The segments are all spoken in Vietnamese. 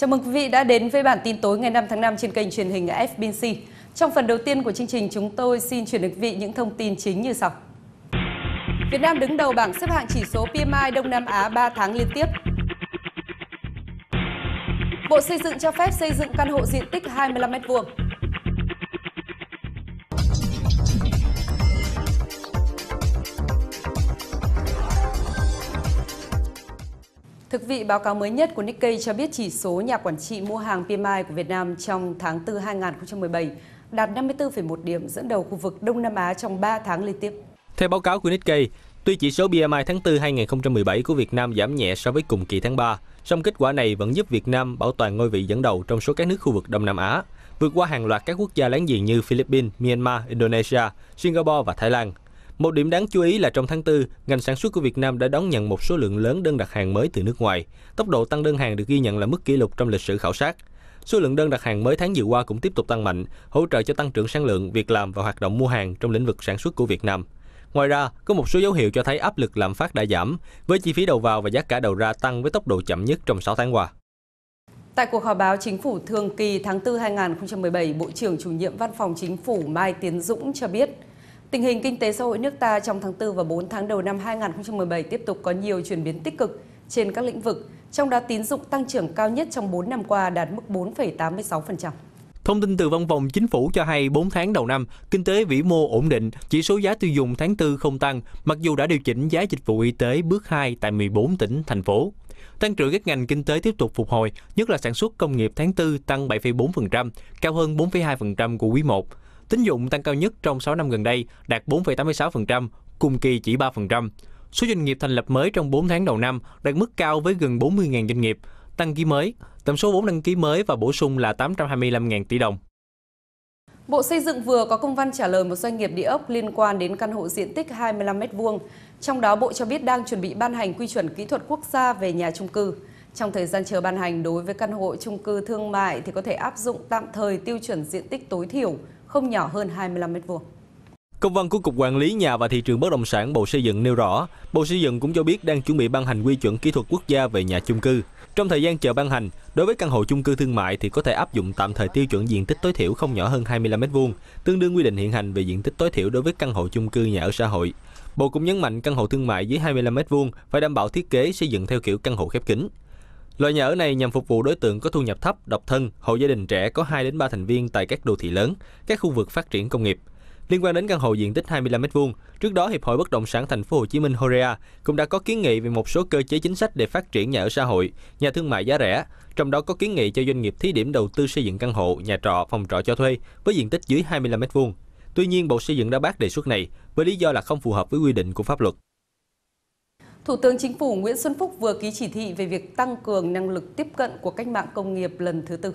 Chào mừng quý vị đã đến với bản tin tối ngày 5 tháng 5 trên kênh truyền hình FBC. Trong phần đầu tiên của chương trình chúng tôi xin chuyển đến quý vị những thông tin chính như sau. Việt Nam đứng đầu bảng xếp hạng chỉ số PMI Đông Nam Á 3 tháng liên tiếp. Bộ Xây dựng cho phép xây dựng căn hộ diện tích 25 m2. Thực vị, báo cáo mới nhất của Nikkei cho biết chỉ số nhà quản trị mua hàng PMI của Việt Nam trong tháng 4 2017 đạt 54,1 điểm dẫn đầu khu vực Đông Nam Á trong 3 tháng liên tiếp. Theo báo cáo của Nikkei, tuy chỉ số PMI tháng 4 2017 của Việt Nam giảm nhẹ so với cùng kỳ tháng 3, song kết quả này vẫn giúp Việt Nam bảo toàn ngôi vị dẫn đầu trong số các nước khu vực Đông Nam Á, vượt qua hàng loạt các quốc gia láng giềng như Philippines, Myanmar, Indonesia, Singapore và Thái Lan. Một điểm đáng chú ý là trong tháng 4, ngành sản xuất của Việt Nam đã đón nhận một số lượng lớn đơn đặt hàng mới từ nước ngoài. Tốc độ tăng đơn hàng được ghi nhận là mức kỷ lục trong lịch sử khảo sát. Số lượng đơn đặt hàng mới tháng vừa qua cũng tiếp tục tăng mạnh, hỗ trợ cho tăng trưởng sản lượng, việc làm và hoạt động mua hàng trong lĩnh vực sản xuất của Việt Nam. Ngoài ra, có một số dấu hiệu cho thấy áp lực lạm phát đã giảm, với chi phí đầu vào và giá cả đầu ra tăng với tốc độ chậm nhất trong 6 tháng qua. Tại cuộc họp báo chính phủ thường kỳ tháng 4 2017, Bộ trưởng chủ nhiệm Văn phòng Chính phủ Mai Tiến Dũng cho biết, Tình hình kinh tế xã hội nước ta trong tháng 4 và 4 tháng đầu năm 2017 tiếp tục có nhiều chuyển biến tích cực trên các lĩnh vực, trong đó tín dụng tăng trưởng cao nhất trong 4 năm qua đạt mức 4,86%. Thông tin từ Văn phòng Chính phủ cho hay 4 tháng đầu năm, kinh tế vĩ mô ổn định, chỉ số giá tiêu dùng tháng 4 không tăng, mặc dù đã điều chỉnh giá dịch vụ y tế bước 2 tại 14 tỉnh, thành phố. Tăng trưởng các ngành kinh tế tiếp tục phục hồi, nhất là sản xuất công nghiệp tháng 4 tăng 7,4%, cao hơn 4,2% của quý 1. Tín dụng tăng cao nhất trong 6 năm gần đây, đạt 4,86%, cùng kỳ chỉ 3%. Số doanh nghiệp thành lập mới trong 4 tháng đầu năm đạt mức cao với gần 40.000 doanh nghiệp, tăng ký mới. Tổng số vốn đăng ký mới và bổ sung là 825.000 tỷ đồng. Bộ Xây dựng vừa có công văn trả lời một doanh nghiệp địa ốc liên quan đến căn hộ diện tích 25m2. Trong đó, Bộ cho biết đang chuẩn bị ban hành quy chuẩn kỹ thuật quốc gia về nhà trung cư. Trong thời gian chờ ban hành đối với căn hộ trung cư thương mại thì có thể áp dụng tạm thời tiêu chuẩn diện tích tối thiểu không nhỏ hơn 25 m2. Công văn của Cục Quản lý Nhà và Thị trường Bất động sản Bộ Xây dựng nêu rõ, Bộ Xây dựng cũng cho biết đang chuẩn bị ban hành quy chuẩn kỹ thuật quốc gia về nhà chung cư. Trong thời gian chờ ban hành, đối với căn hộ chung cư thương mại thì có thể áp dụng tạm thời tiêu chuẩn diện tích tối thiểu không nhỏ hơn 25 m2, tương đương quy định hiện hành về diện tích tối thiểu đối với căn hộ chung cư nhà ở xã hội. Bộ cũng nhấn mạnh căn hộ thương mại dưới 25 m2 phải đảm bảo thiết kế xây dựng theo kiểu căn hộ khép kín. Loại nhà ở này nhằm phục vụ đối tượng có thu nhập thấp, độc thân, hộ gia đình trẻ có 2 đến 3 thành viên tại các đô thị lớn, các khu vực phát triển công nghiệp. Liên quan đến căn hộ diện tích 25 m2, trước đó Hiệp hội Bất động sản Thành phố Hồ Chí Minh Horea cũng đã có kiến nghị về một số cơ chế chính sách để phát triển nhà ở xã hội, nhà thương mại giá rẻ, trong đó có kiến nghị cho doanh nghiệp thí điểm đầu tư xây dựng căn hộ, nhà trọ, phòng trọ cho thuê với diện tích dưới 25 m2. Tuy nhiên, Bộ Xây dựng đã bác đề xuất này với lý do là không phù hợp với quy định của pháp luật. Thủ tướng Chính phủ Nguyễn Xuân Phúc vừa ký chỉ thị về việc tăng cường năng lực tiếp cận của cách mạng công nghiệp lần thứ tư.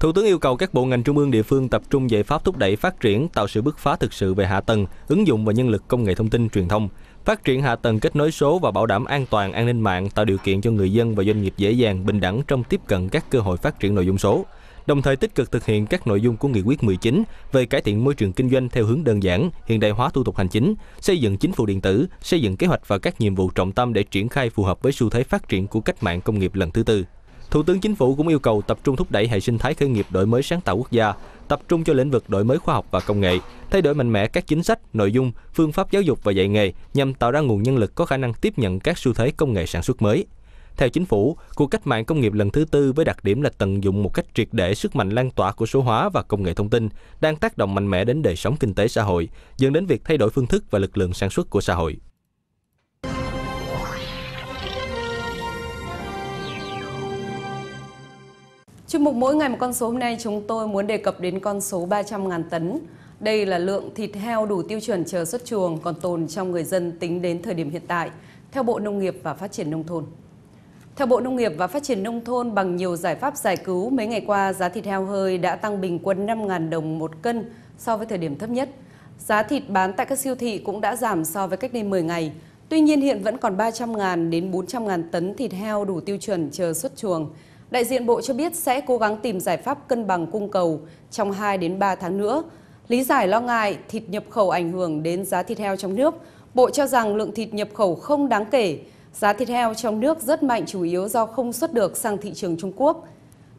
Thủ tướng yêu cầu các bộ ngành trung ương địa phương tập trung giải pháp thúc đẩy phát triển, tạo sự bứt phá thực sự về hạ tầng, ứng dụng và nhân lực công nghệ thông tin truyền thông, phát triển hạ tầng kết nối số và bảo đảm an toàn an ninh mạng, tạo điều kiện cho người dân và doanh nghiệp dễ dàng bình đẳng trong tiếp cận các cơ hội phát triển nội dung số đồng thời tích cực thực hiện các nội dung của Nghị quyết 19 về cải thiện môi trường kinh doanh theo hướng đơn giản, hiện đại hóa thủ tục hành chính, xây dựng chính phủ điện tử, xây dựng kế hoạch và các nhiệm vụ trọng tâm để triển khai phù hợp với xu thế phát triển của cách mạng công nghiệp lần thứ tư. Thủ tướng Chính phủ cũng yêu cầu tập trung thúc đẩy hệ sinh thái khởi nghiệp đổi mới sáng tạo quốc gia, tập trung cho lĩnh vực đổi mới khoa học và công nghệ, thay đổi mạnh mẽ các chính sách, nội dung, phương pháp giáo dục và dạy nghề nhằm tạo ra nguồn nhân lực có khả năng tiếp nhận các xu thế công nghệ sản xuất mới. Theo chính phủ, cuộc cách mạng công nghiệp lần thứ tư với đặc điểm là tận dụng một cách triệt để sức mạnh lan tỏa của số hóa và công nghệ thông tin đang tác động mạnh mẽ đến đời sống kinh tế xã hội, dẫn đến việc thay đổi phương thức và lực lượng sản xuất của xã hội. Chuyên mục mỗi ngày một con số hôm nay chúng tôi muốn đề cập đến con số 300.000 tấn. Đây là lượng thịt heo đủ tiêu chuẩn chờ xuất chuồng còn tồn trong người dân tính đến thời điểm hiện tại, theo Bộ Nông nghiệp và Phát triển Nông thôn. Theo Bộ Nông nghiệp và Phát triển Nông thôn, bằng nhiều giải pháp giải cứu, mấy ngày qua giá thịt heo hơi đã tăng bình quân 5.000 đồng một cân so với thời điểm thấp nhất. Giá thịt bán tại các siêu thị cũng đã giảm so với cách đây 10 ngày. Tuy nhiên hiện vẫn còn 300.000 đến 400.000 tấn thịt heo đủ tiêu chuẩn chờ xuất chuồng. Đại diện Bộ cho biết sẽ cố gắng tìm giải pháp cân bằng cung cầu trong 2 đến 3 tháng nữa. Lý giải lo ngại thịt nhập khẩu ảnh hưởng đến giá thịt heo trong nước, Bộ cho rằng lượng thịt nhập khẩu không đáng kể Giá thịt heo trong nước rất mạnh chủ yếu do không xuất được sang thị trường Trung Quốc.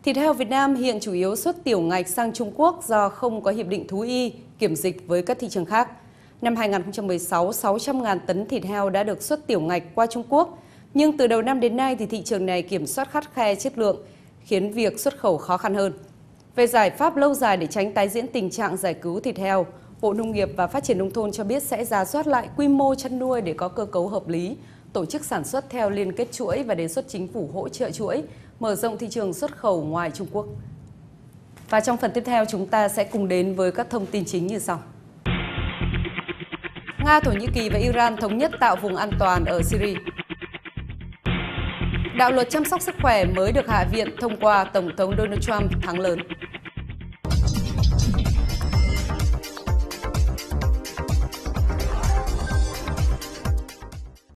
Thịt heo Việt Nam hiện chủ yếu xuất tiểu ngạch sang Trung Quốc do không có hiệp định thú y, kiểm dịch với các thị trường khác. Năm 2016, 600.000 tấn thịt heo đã được xuất tiểu ngạch qua Trung Quốc, nhưng từ đầu năm đến nay thì thị trường này kiểm soát khắt khe chất lượng, khiến việc xuất khẩu khó khăn hơn. Về giải pháp lâu dài để tránh tái diễn tình trạng giải cứu thịt heo, Bộ Nông nghiệp và Phát triển Nông thôn cho biết sẽ ra soát lại quy mô chăn nuôi để có cơ cấu hợp lý, tổ chức sản xuất theo liên kết chuỗi và đề xuất chính phủ hỗ trợ chuỗi, mở rộng thị trường xuất khẩu ngoài Trung Quốc. Và trong phần tiếp theo chúng ta sẽ cùng đến với các thông tin chính như sau. Nga, Thổ Nhĩ Kỳ và Iran thống nhất tạo vùng an toàn ở Syria. Đạo luật chăm sóc sức khỏe mới được Hạ viện thông qua Tổng thống Donald Trump thắng lớn.